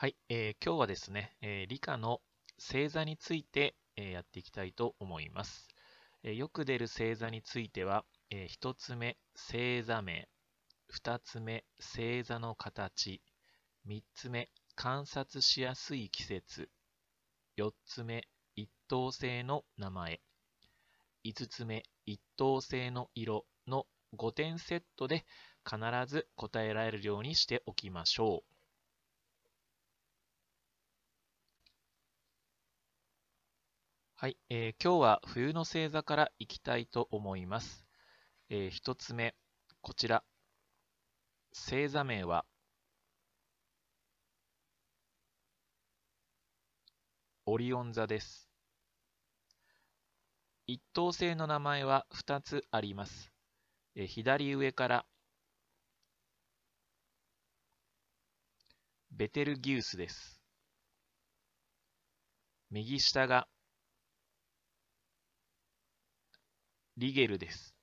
はい、えー、今日はですね、えー、理科の星座について、えー、やっていきたいと思います。えー、よく出る星座については、えー、1つ目、星座名、2つ目、星座の形、3つ目、観察しやすい季節、4つ目、一等星の名前、5つ目、一等星の色の5点セットで必ず答えられるようにしておきましょう。はい、えー、今日は冬の星座からいきたいと思います。えー、1つ目、こちら。星座名は、オリオン座です。一等星の名前は2つあります。えー、左上から、ベテルギウスです。右下が、リゲルです。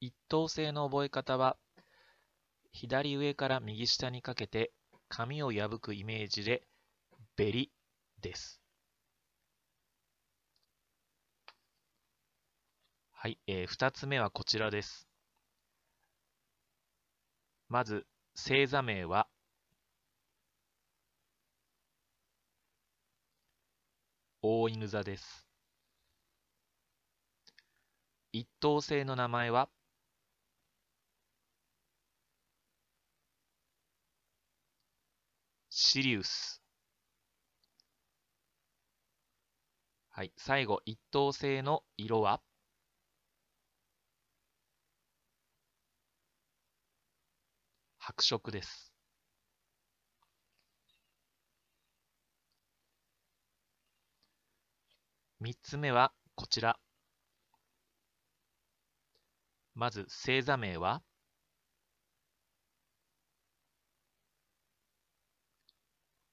一等星の覚え方は、左上から右下にかけて紙を破くイメージで、ベリです。はい、えー、2つ目はこちらです。まず、星座名は、大犬座です。一等星の名前はシリウス。はい、最後、一等星の色は白色です。3つ目はこちら。まず星座名は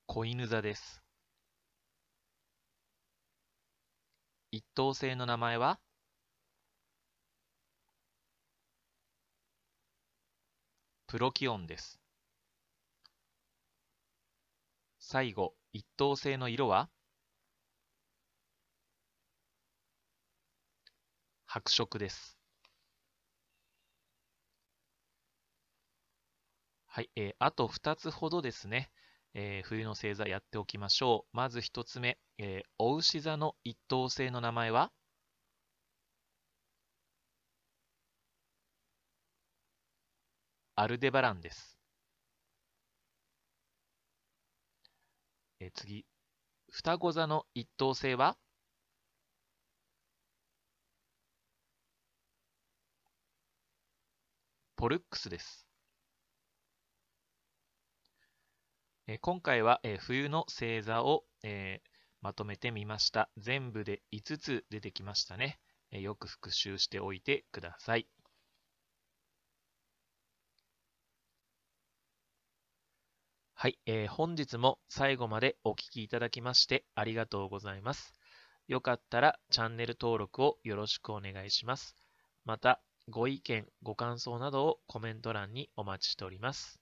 子犬座です。一等星の名前はプロキオンです。最後、一等星の色は白色です。はい、えー、あと2つほどですね、えー、冬の星座やっておきましょう。まず1つ目、えー、お牛座の一等星の名前はアルデバランです。えー、次、双子座の一等星はポルックスです。え今回は、え冬の星座を、えまとめてみました。全部で5つ出てきましたね。えよく復習しておいてください。はい、えー、本日も最後までお聴きいただきましてありがとうございます。よかったらチャンネル登録をよろしくお願いします。また、ご意見、ご感想などをコメント欄にお待ちしております。